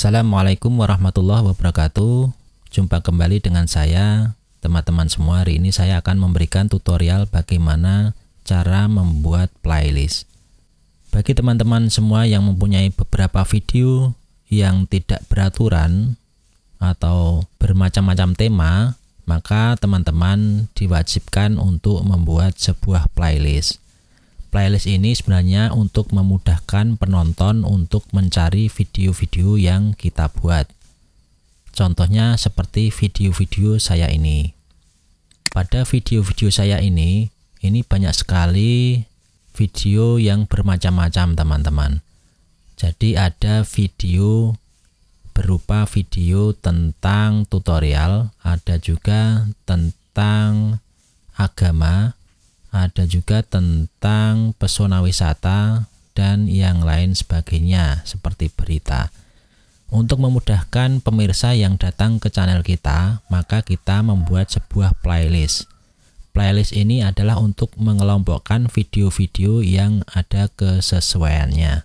Assalamualaikum warahmatullahi wabarakatuh. Jumpa kembali dengan saya, teman-teman semua. Hari ini saya akan memberikan tutorial bagaimana cara membuat playlist. Bagi teman-teman semua yang mempunyai beberapa video yang tidak beraturan atau bermacam-macam tema, maka teman-teman diwajibkan untuk membuat sebuah playlist. Playlist ini sebenarnya untuk memudahkan penonton untuk mencari video-video yang kita buat. Contohnya seperti video-video saya ini. Pada video-video saya ini, ini banyak sekali video yang bermacam-macam teman-teman. Jadi ada video berupa video tentang tutorial, ada juga tentang agama, ada juga tentang pesona wisata dan yang lain sebagainya seperti berita. Untuk memudahkan pemirsa yang datang ke channel kita, maka kita membuat sebuah playlist. Playlist ini adalah untuk mengelompokkan video-video yang ada kesesuaiannya.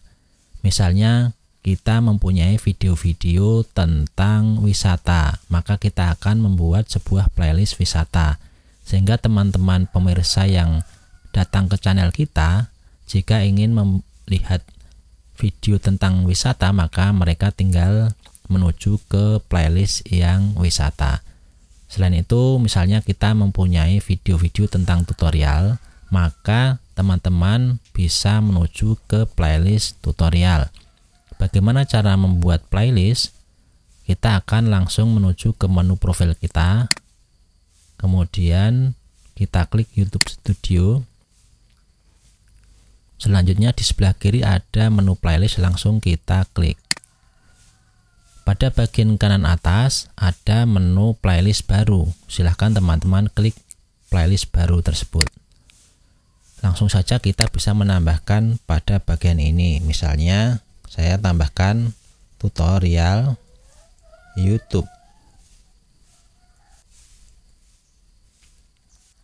Misalnya, kita mempunyai video-video tentang wisata, maka kita akan membuat sebuah playlist wisata sehingga teman-teman pemirsa yang datang ke channel kita, jika ingin melihat video tentang wisata, maka mereka tinggal menuju ke playlist yang wisata. Selain itu, misalnya kita mempunyai video-video tentang tutorial, maka teman-teman bisa menuju ke playlist tutorial. Bagaimana cara membuat playlist? Kita akan langsung menuju ke menu profil kita, kemudian kita klik YouTube Studio selanjutnya di sebelah kiri ada menu playlist langsung kita klik pada bagian kanan atas ada menu playlist baru silahkan teman-teman klik playlist baru tersebut langsung saja kita bisa menambahkan pada bagian ini misalnya saya tambahkan tutorial YouTube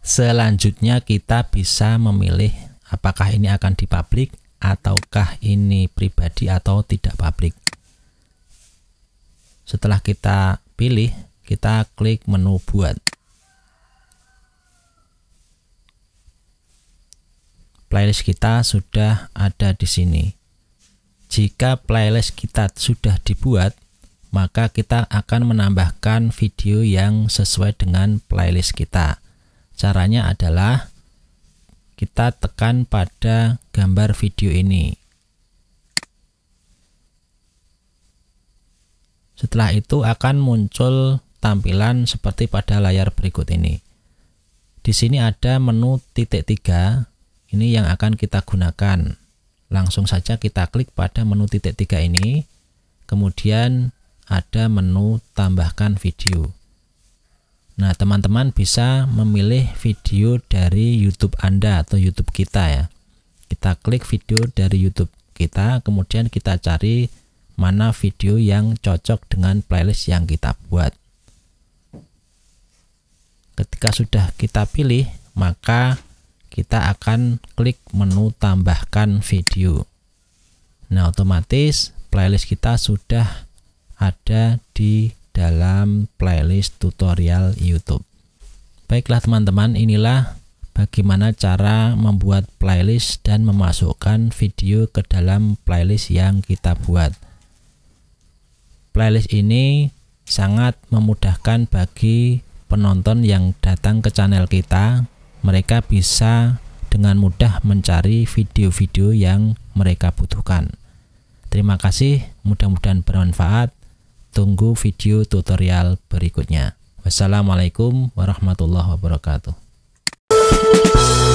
Selanjutnya kita bisa memilih apakah ini akan dipublik ataukah ini pribadi atau tidak publik. Setelah kita pilih, kita klik menu buat. Playlist kita sudah ada di sini. Jika playlist kita sudah dibuat, maka kita akan menambahkan video yang sesuai dengan playlist kita. Caranya adalah kita tekan pada gambar video ini. Setelah itu akan muncul tampilan seperti pada layar berikut ini. Di sini ada menu titik tiga, ini yang akan kita gunakan. Langsung saja kita klik pada menu titik tiga ini, kemudian ada menu tambahkan video. Nah, teman-teman bisa memilih video dari YouTube Anda atau YouTube kita ya. Kita klik video dari YouTube kita, kemudian kita cari mana video yang cocok dengan playlist yang kita buat. Ketika sudah kita pilih, maka kita akan klik menu tambahkan video. Nah, otomatis playlist kita sudah ada di dalam playlist tutorial YouTube. Baiklah teman-teman, inilah bagaimana cara membuat playlist dan memasukkan video ke dalam playlist yang kita buat. Playlist ini sangat memudahkan bagi penonton yang datang ke channel kita. Mereka bisa dengan mudah mencari video-video yang mereka butuhkan. Terima kasih, mudah-mudahan bermanfaat. Tunggu video tutorial berikutnya. Wassalamualaikum warahmatullahi wabarakatuh.